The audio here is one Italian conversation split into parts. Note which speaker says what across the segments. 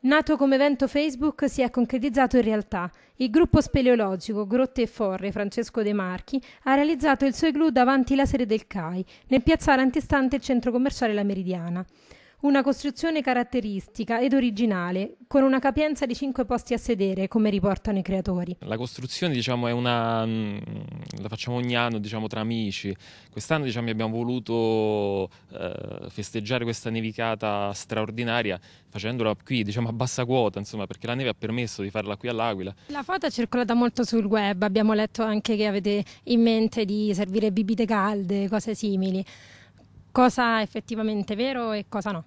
Speaker 1: Nato come evento Facebook, si è concretizzato in realtà. Il gruppo speleologico Grotte e Forre Francesco De Marchi ha realizzato il suo igloo davanti la sede del CAI, nel piazzale antistante il centro commerciale La Meridiana. Una costruzione caratteristica ed originale, con una capienza di 5 posti a sedere, come riportano i creatori.
Speaker 2: La costruzione, diciamo, è una. Mm, la facciamo ogni anno, diciamo, tra amici. Quest'anno, diciamo, abbiamo voluto eh, festeggiare questa nevicata straordinaria facendola qui, diciamo, a bassa quota, insomma, perché la neve ha permesso di farla qui all'Aquila.
Speaker 1: La foto è circolata molto sul web, abbiamo letto anche che avete in mente di servire bibite calde, cose simili cosa effettivamente vero e cosa no.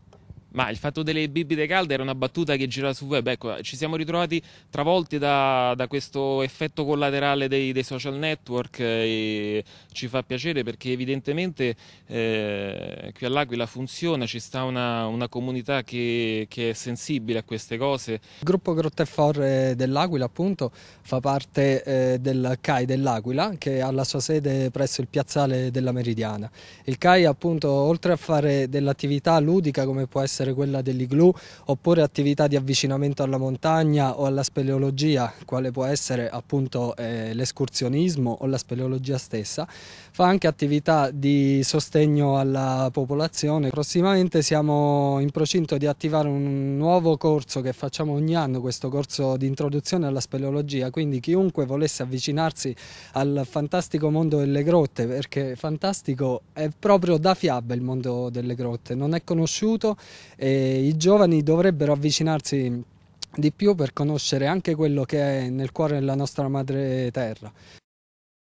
Speaker 2: Ma il fatto delle bibite calde era una battuta che girava sul web, ecco, ci siamo ritrovati travolti da, da questo effetto collaterale dei, dei social network eh, e ci fa piacere perché evidentemente eh, qui all'Aquila funziona, ci sta una, una comunità che, che, è sensibile a queste cose. Il
Speaker 3: gruppo Grotte Forre dell'Aquila appunto fa parte eh, del CAI dell'Aquila che ha la sua sede presso il piazzale della Meridiana. Il CAI appunto oltre a fare dell'attività ludica come può essere essere quella dell'iglu oppure attività di avvicinamento alla montagna o alla speleologia, quale può essere appunto eh, l'escursionismo o la speleologia stessa, fa anche attività di sostegno alla popolazione. Prossimamente siamo in procinto di attivare un nuovo corso che facciamo ogni anno, questo corso di introduzione alla speleologia, quindi chiunque volesse avvicinarsi al fantastico mondo delle grotte, perché fantastico è proprio da fiaba il mondo delle grotte, non è conosciuto e i giovani dovrebbero avvicinarsi di più per conoscere anche quello che è nel cuore della nostra madre terra.